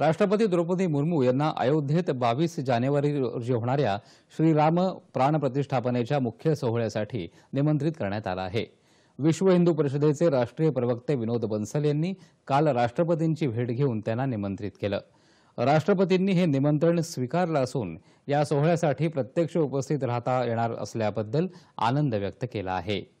राष्ट्रपती द्रौपदी मुर्मू यांना अयोध्येत बावीस जानेवारी रोजी होणाऱ्या श्रीराम प्राणप्रतिष्ठापनेच्या मुख्य सोहळ्यासाठी निमंत्रित करण्यात आलं आहे विश्व हिंदू परिषदेचे राष्ट्रीय प्रवक्ते विनोद बन्सल यांनी काल राष्ट्रपतींची भेट घेऊन त्यांना निमंत्रित केलं राष्ट्रपतींनी हे निमंत्रण स्वीकारलं असून या सोहळ्यासाठी प्रत्यक्ष उपस्थित राहता येणार असल्याबद्दल आनंद व्यक्त केला आहे